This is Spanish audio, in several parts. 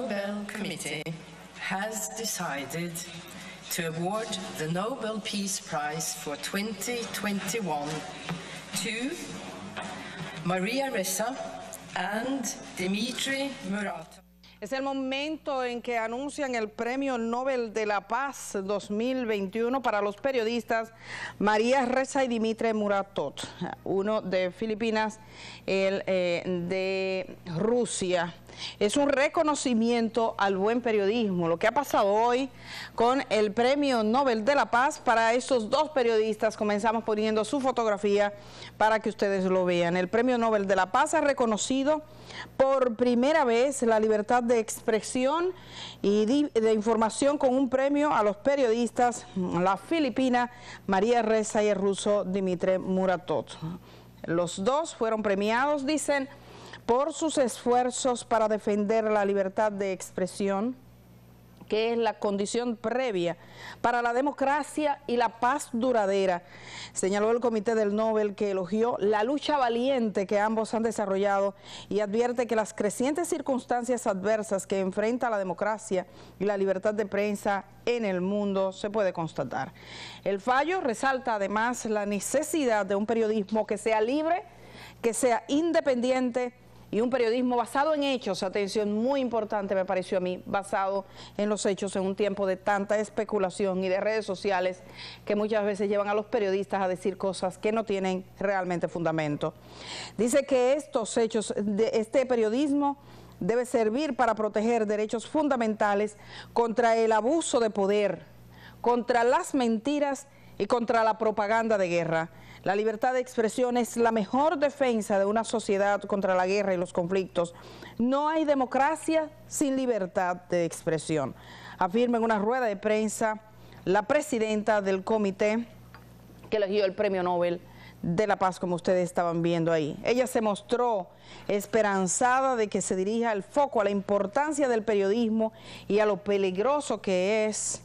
Nobel Committee has decided to award the Nobel Peace Prize for 2021 to Maria Ressa and Dmitry Muratov. Es el momento en que anuncian el Premio Nobel de la Paz 2021 para los periodistas María Reza y Dimitri Muratot, uno de Filipinas, el eh, de Rusia es un reconocimiento al buen periodismo. Lo que ha pasado hoy con el Premio Nobel de la Paz para esos dos periodistas, comenzamos poniendo su fotografía para que ustedes lo vean. El Premio Nobel de la Paz ha reconocido por primera vez la libertad de expresión y de información con un premio a los periodistas, la filipina María Reza y el ruso Dimitre Muratot. Los dos fueron premiados, dicen por sus esfuerzos para defender la libertad de expresión, que es la condición previa para la democracia y la paz duradera. Señaló el Comité del Nobel que elogió la lucha valiente que ambos han desarrollado y advierte que las crecientes circunstancias adversas que enfrenta la democracia y la libertad de prensa en el mundo se puede constatar. El fallo resalta además la necesidad de un periodismo que sea libre, que sea independiente, y un periodismo basado en hechos, atención, muy importante me pareció a mí, basado en los hechos en un tiempo de tanta especulación y de redes sociales que muchas veces llevan a los periodistas a decir cosas que no tienen realmente fundamento. Dice que estos hechos, este periodismo debe servir para proteger derechos fundamentales contra el abuso de poder, contra las mentiras y contra la propaganda de guerra. La libertad de expresión es la mejor defensa de una sociedad contra la guerra y los conflictos. No hay democracia sin libertad de expresión. Afirma en una rueda de prensa la presidenta del comité que eligió el premio Nobel de la paz, como ustedes estaban viendo ahí. Ella se mostró esperanzada de que se dirija el foco a la importancia del periodismo y a lo peligroso que es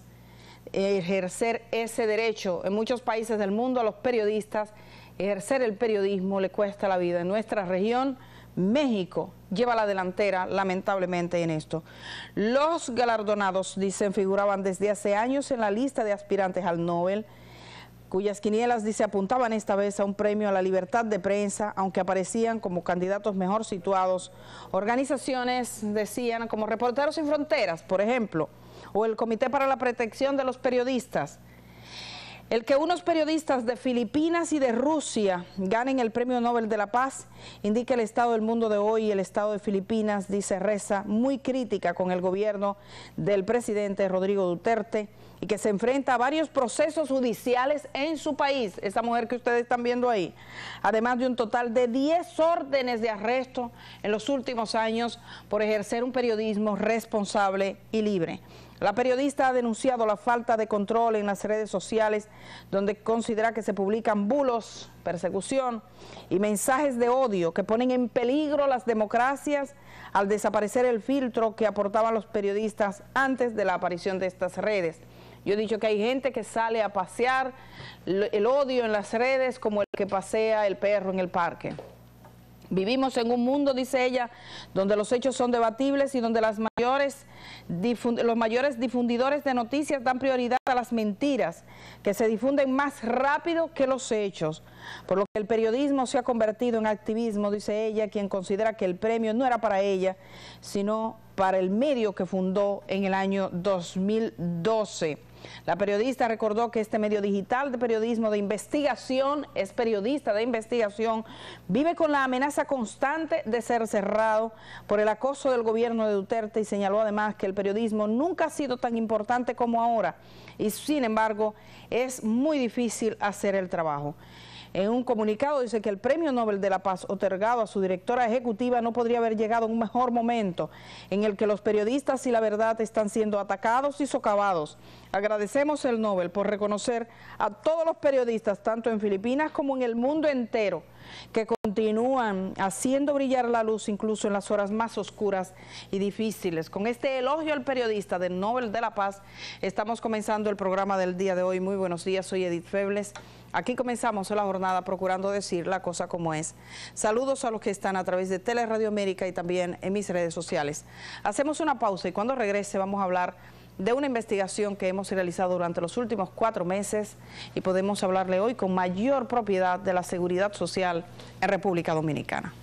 ejercer ese derecho. En muchos países del mundo a los periodistas ejercer el periodismo le cuesta la vida. En nuestra región, México lleva la delantera lamentablemente en esto. Los galardonados, dicen, figuraban desde hace años en la lista de aspirantes al Nobel, cuyas quinielas, dice, apuntaban esta vez a un premio a la libertad de prensa, aunque aparecían como candidatos mejor situados. Organizaciones decían, como Reporteros sin Fronteras, por ejemplo, o el Comité para la Protección de los Periodistas. El que unos periodistas de Filipinas y de Rusia ganen el Premio Nobel de la Paz indica el estado del mundo de hoy. y El estado de Filipinas, dice Reza, muy crítica con el gobierno del presidente Rodrigo Duterte y que se enfrenta a varios procesos judiciales en su país, esa mujer que ustedes están viendo ahí, además de un total de 10 órdenes de arresto en los últimos años por ejercer un periodismo responsable y libre. La periodista ha denunciado la falta de control en las redes sociales, donde considera que se publican bulos, persecución y mensajes de odio que ponen en peligro las democracias al desaparecer el filtro que aportaban los periodistas antes de la aparición de estas redes. Yo he dicho que hay gente que sale a pasear el odio en las redes como el que pasea el perro en el parque. Vivimos en un mundo, dice ella, donde los hechos son debatibles y donde las mayores los mayores difundidores de noticias dan prioridad a las mentiras, que se difunden más rápido que los hechos. Por lo que el periodismo se ha convertido en activismo, dice ella, quien considera que el premio no era para ella, sino para el medio que fundó en el año 2012. La periodista recordó que este medio digital de periodismo de investigación es periodista de investigación, vive con la amenaza constante de ser cerrado por el acoso del gobierno de Duterte y señaló además que el periodismo nunca ha sido tan importante como ahora y sin embargo es muy difícil hacer el trabajo. En un comunicado dice que el Premio Nobel de la Paz otorgado a su directora ejecutiva no podría haber llegado a un mejor momento en el que los periodistas y la verdad están siendo atacados y socavados. Agradecemos el Nobel por reconocer a todos los periodistas, tanto en Filipinas como en el mundo entero, que continúan haciendo brillar la luz incluso en las horas más oscuras y difíciles. Con este elogio al periodista del Nobel de la Paz, estamos comenzando el programa del día de hoy. Muy buenos días, soy Edith Febles. Aquí comenzamos la jornada procurando decir la cosa como es. Saludos a los que están a través de Tele Radio América y también en mis redes sociales. Hacemos una pausa y cuando regrese vamos a hablar de una investigación que hemos realizado durante los últimos cuatro meses y podemos hablarle hoy con mayor propiedad de la seguridad social en República Dominicana.